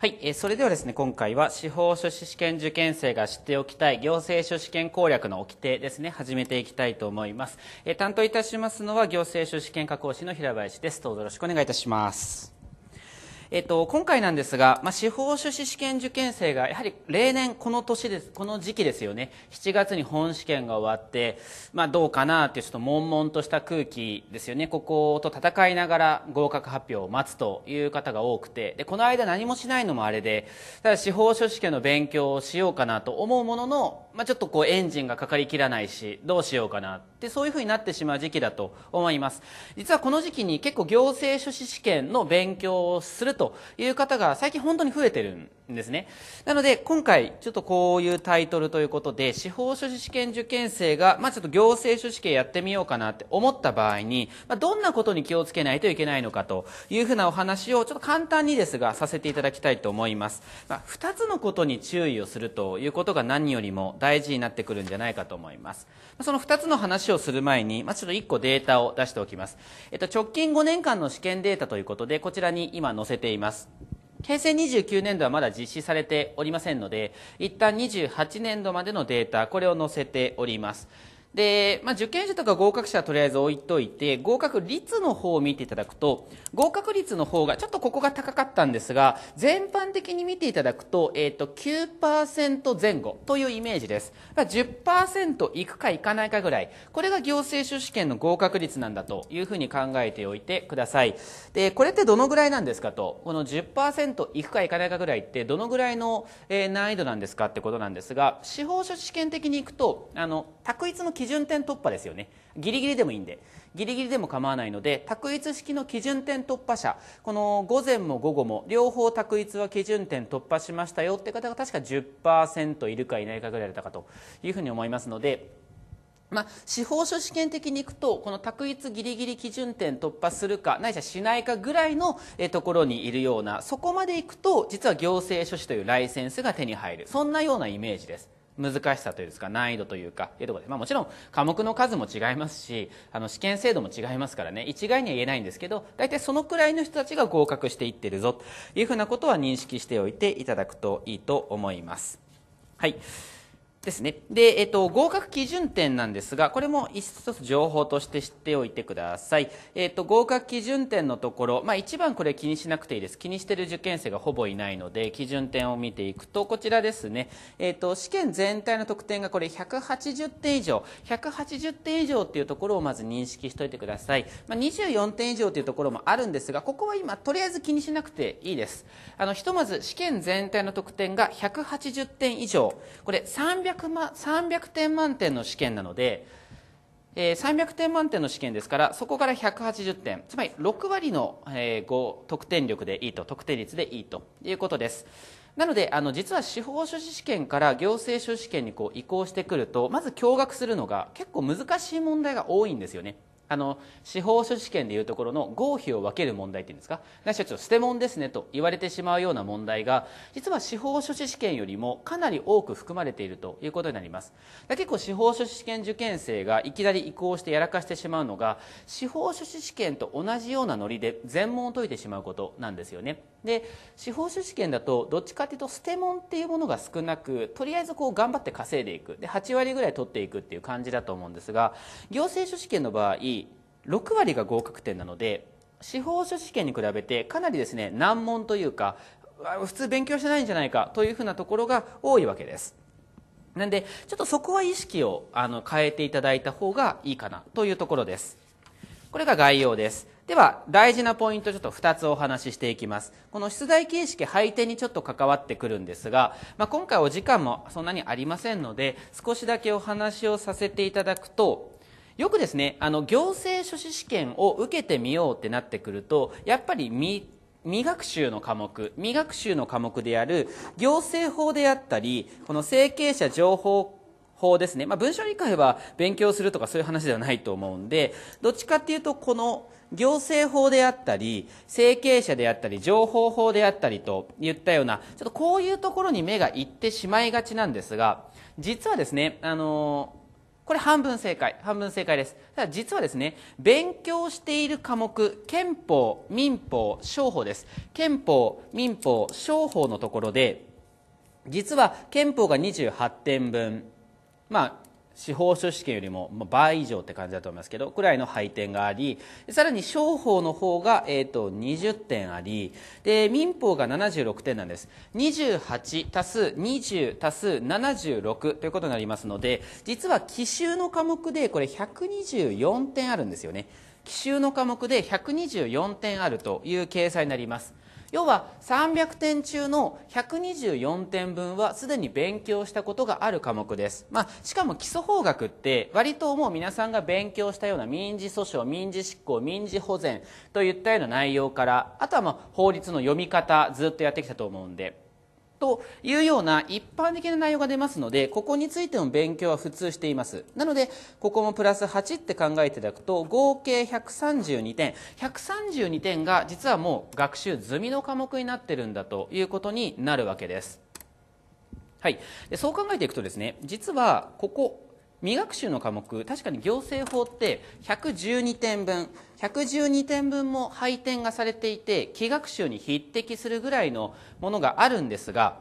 はい、えー、それではですね、今回は司法書士試験受験生が知っておきたい行政書試験攻略の規定ですね、始めていきたいと思います。えー、担当いたしますのは行政書試験科講師の平林です。どうぞよろしくお願いいたします。えっと、今回なんですが、まあ、司法書士試験受験生が、やはり例年この年です、この時期ですよね、7月に本試験が終わって、まあ、どうかなっていうちょっと悶々とした空気ですよね、ここと戦いながら合格発表を待つという方が多くて、で、この間何もしないのもあれで、ただ司法書士試験の勉強をしようかなと思うものの、まあ、ちょっとこうエンジンがかかりきらないし、どうしようかなって、そういうふうになってしまう時期だと思います。実はこの時期に結構行政書士試験の勉強をするという方が最近本当に増えてるんですね。なので、今回ちょっとこういうタイトルということで、司法書士試験受験生が、まあ、ちょっと行政書士試験やってみようかなって思った場合に、まあ、どんなことに気をつけないといけないのかというふうなお話をちょっと簡単にですがさせていただきたいと思います。まあ、2つのことに注意をするということが何よりも大大事になってくるんじゃないかと思います。その2つの話をする前に、まあ、ちょっと1個データを出しておきます。えっと、直近5年間の試験データということで、こちらに今載せています。平成29年度はまだ実施されておりませんので、一旦28年度までのデータ、これを載せております。で、まあ、受験者とか合格者はとりあえず置いといて、合格率の方を見ていただくと、合格率の方が、ちょっとここが高かったんですが、全般的に見ていただくと、えっ、ー、と、9%前後というイメージです。10%いくかいかないかぐらい。これが行政書試験の合格率なんだというふうに考えておいてください。で、これってどのぐらいなんですかと、この10%いくかいかないかぐらいってどのぐらいの、え難易度なんですかってことなんですが、司法書試験的にいくと、あの、択一の基準準点突破ですよねギリギリでもいいんでギリギリでも構わないので択一式の基準点突破者この午前も午後も両方択一は基準点突破しましたよって方が確か10%いるかいないかぐらいだったかというふうに思いますのでまあ、司法書試験的にいくとこの択一ギリギリ基準点突破するかないしはしないかぐらいのところにいるようなそこまでいくと実は行政書士というライセンスが手に入るそんなようなイメージです。難しさというか難易度というかいうところで、まあ、もちろん科目の数も違いますしあの試験制度も違いますからね一概には言えないんですけど大体そのくらいの人たちが合格していってるぞというふうなことは認識しておいていただくといいと思います。はいですね。で、えっと、合格基準点なんですが、これも一つ情報として知っておいてください。えっと、合格基準点のところ、まあ一番これ気にしなくていいです。気にしてる受験生がほぼいないので、基準点を見ていくと、こちらですね。えっと、試験全体の得点がこれ180点以上、180点以上っていうところをまず認識しておいてください。まあ24点以上というところもあるんですが、ここは今、とりあえず気にしなくていいです。あの、ひとまず試験全体の得点が180点以上、これ300 300, 万300点満点の試験なので、えー、300点満点の試験ですからそこから180点つまり6割の、えー、5得点力でいいと得点率でいいということですなのであの実は司法書士試験から行政書士試験にこう移行してくるとまず驚愕するのが結構難しい問題が多いんですよねあの司法書士権でいうところの合否を分ける問題っていうんですかなしはちょっと捨て物ですねと言われてしまうような問題が実は司法書士試験よりもかなり多く含まれているということになります結構司法書士試験受験生がいきなり移行してやらかしてしまうのが司法書士試験と同じようなノリで全問を解いてしまうことなんですよねで司法書士権だとどっちかというと捨て物っていうものが少なくとりあえずこう頑張って稼いでいくで8割ぐらい取っていくっていう感じだと思うんですが行政書士権の場合6割が合格点なので司法書士権に比べてかなりですね難問というか普通勉強してないんじゃないかというふうなところが多いわけですなんでちょっとそこは意識をあの変えていただいた方がいいかなというところですこれが概要ですでは大事なポイントちょっと2つお話ししていきますこの出題形式配点にちょっと関わってくるんですが、まあ、今回お時間もそんなにありませんので少しだけお話をさせていただくとよくですねあの行政書士試験を受けてみようってなってくるとやっぱり未未学習の科目未学習の科目である行政法であったりこの整形者情報法ですね、まあ、文章理解は勉強するとかそういう話ではないと思うんでどっちかっていうとこの行政法であったり、成形者であったり、情報法であったりといったような、ちょっとこういうところに目がいってしまいがちなんですが、実はですね、あのこれ半分正解、半分正解です。ただ実はですね、勉強している科目、憲法、民法、商法です。憲法、民法、商法のところで、実は憲法が28点分、まあ、司法書士験よりも倍以上って感じだと思いますけどくらいの配点がありさらに商法の方が、えーと、20点ありで民法が76点なんです28足す20足す76ということになりますので実は奇襲の科目でこれ124点あるんですよね奇襲の科目で124点あるという掲載になります要は300点中の124点分はすでに勉強したことがある科目です、まあ、しかも基礎法学って割ともう皆さんが勉強したような民事訴訟民事執行民事保全といったような内容からあとはま法律の読み方ずっとやってきたと思うんでというような一般的な内容が出ますのでここについての勉強は普通していますなのでここもプラス8って考えていただくと合計132点132点が実はもう学習済みの科目になってるんだということになるわけですはい、でそう考えていくとですね実はここ未学習の科目確かに行政法って112点分112点分も配点がされていて既学習に匹敵するぐらいのものがあるんですが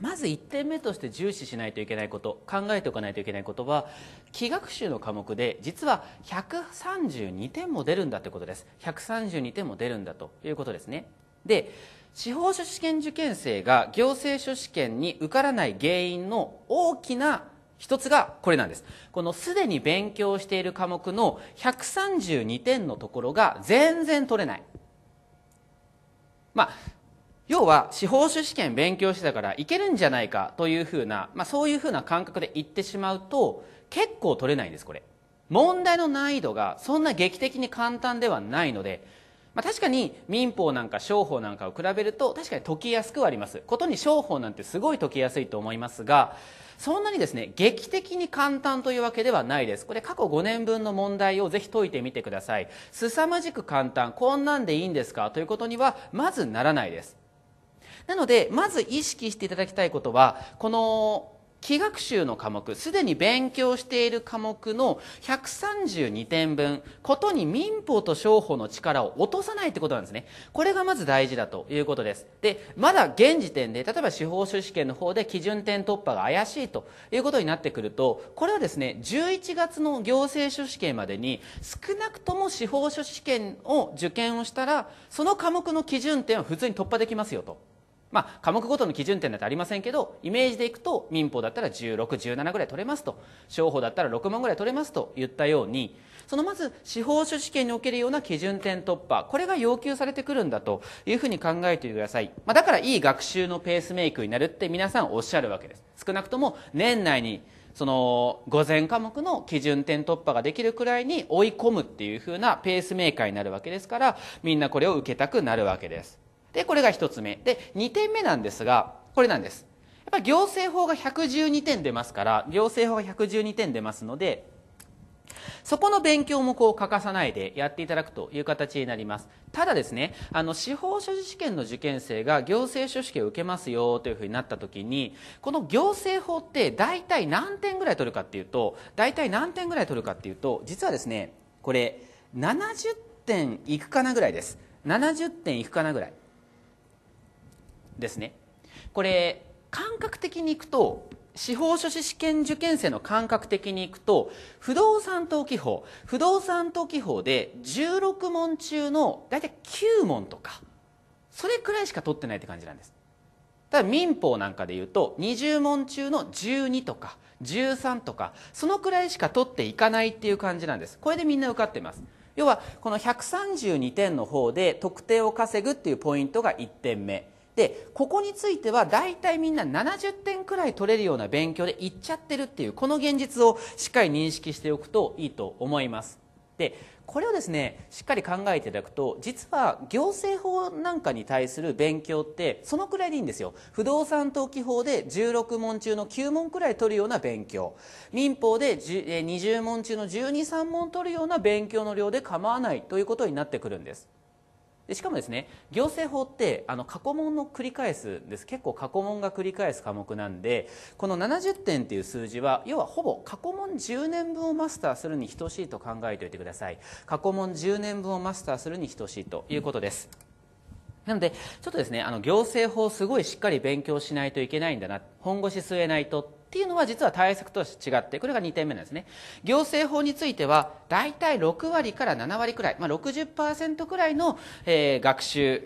まず1点目として重視しないといけないこと考えておかないといけないことは既学習の科目で実は132点も出るんだということです132点も出るんだということですねで司法書士試験受験生が行政書士試験に受からない原因の大きな一つがこれなんです。このすでに勉強している科目の132点のところが全然取れない。まあ、要は司法書試験勉強してたからいけるんじゃないかというふうな、まあ、そういうふうな感覚で言ってしまうと結構取れないんですこれ問題の難易度がそんな劇的に簡単ではないのでまあ、確かに民法なんか商法なんかを比べると確かに解きやすくはあります。ことに商法なんてすごい解きやすいと思いますが、そんなにですね、劇的に簡単というわけではないです。これ過去5年分の問題をぜひ解いてみてください。凄まじく簡単、こんなんでいいんですかということにはまずならないです。なので、まず意識していただきたいことは、この気学習の科目、すでに勉強している科目の132点分、ことに民法と商法の力を落とさないってことなんですね。これがまず大事だということです。で、まだ現時点で、例えば司法書士試験の方で基準点突破が怪しいということになってくると、これはですね、11月の行政書士試験までに、少なくとも司法書士試験を受験をしたら、その科目の基準点は普通に突破できますよと。まあ、科目ごとの基準点だってありませんけど、イメージでいくと、民法だったら16、17ぐらい取れますと、商法だったら6万ぐらい取れますと言ったように、そのまず、司法書試験におけるような基準点突破、これが要求されてくるんだというふうに考えてください。まあ、だから、いい学習のペースメイクになるって皆さんおっしゃるわけです。少なくとも、年内に、その、午前科目の基準点突破ができるくらいに追い込むっていうふうなペースメーカーになるわけですから、みんなこれを受けたくなるわけです。で、これが1つ目。で、2点目なんですが、これなんです。やっぱ行政法が112点出ますから、行政法が112点出ますので、そこの勉強もこう欠かさないでやっていただくという形になります。ただですね、あの、司法書士試験の受験生が行政書士試験を受けますよというふうになった時に、この行政法って大体何点ぐらい取るかっていうと、大体何点ぐらい取るかっていうと、実はですね、これ、70点いくかなぐらいです。70点いくかなぐらい。ですねこれ感覚的にいくと司法書士試験受験生の感覚的にいくと不動産登記法不動産登記法で16問中の大体9問とかそれくらいしか取ってないって感じなんですただ民法なんかでいうと20問中の12とか13とかそのくらいしか取っていかないっていう感じなんですこれでみんな受かってます要はこの132点の方で得点を稼ぐっていうポイントが1点目でここについては大体みんな70点くらい取れるような勉強でいっちゃってるっていうこの現実をしっかり認識しておくといいと思いますでこれをですねしっかり考えていただくと実は行政法なんかに対する勉強ってそのくらいでいいんですよ不動産登記法で16問中の9問くらい取るような勉強民法で20問中の123問取るような勉強の量で構わないということになってくるんですでしかもですね行政法ってあの過去問の繰り返すです結構過去問が繰り返す科目なんでこの70点っていう数字は要はほぼ過去問10年分をマスターするに等しいと考えておいてください過去問10年分をマスターするに等しいということです、なので、ちょっとですね、あの、行政法すごいしっかり勉強しないといけないんだな、本腰据えないとっていうのは実は対策として違って、これが2点目なんですね。行政法については、大体6割から7割くらい、まあ60%くらいの、えー、学習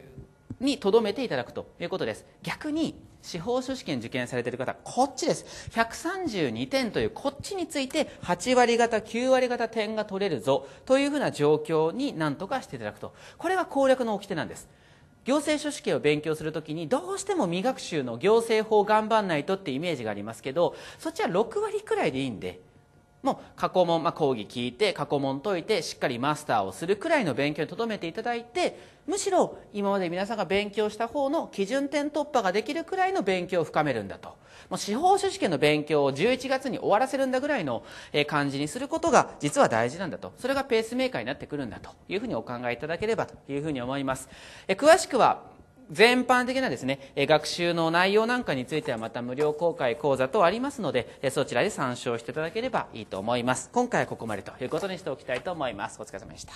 にとどめていただくということです。逆に、司法書士験受験されている方、こっちです。132点というこっちについて、8割方、9割方点が取れるぞ、というふうな状況になんとかしていただくと。これが攻略の掟なんです。行政書士系を勉強するときにどうしても未学習の行政法頑張んないとってイメージがありますけどそっちは6割くらいでいいんでもう過去問、まあ、講義聞いて過去問解いてしっかりマスターをするくらいの勉強にとどめていただいてむしろ今まで皆さんが勉強した方の基準点突破ができるくらいの勉強を深めるんだともう司法書士験の勉強を11月に終わらせるんだぐらいの感じにすることが実は大事なんだとそれがペースメーカーになってくるんだというふうにお考えいただければというふうに思います。え詳しくは全般的なですね、学習の内容なんかについてはまた無料公開講座とありますので、そちらで参照していただければいいと思います。今回はここまでということにしておきたいと思います。お疲れ様でした。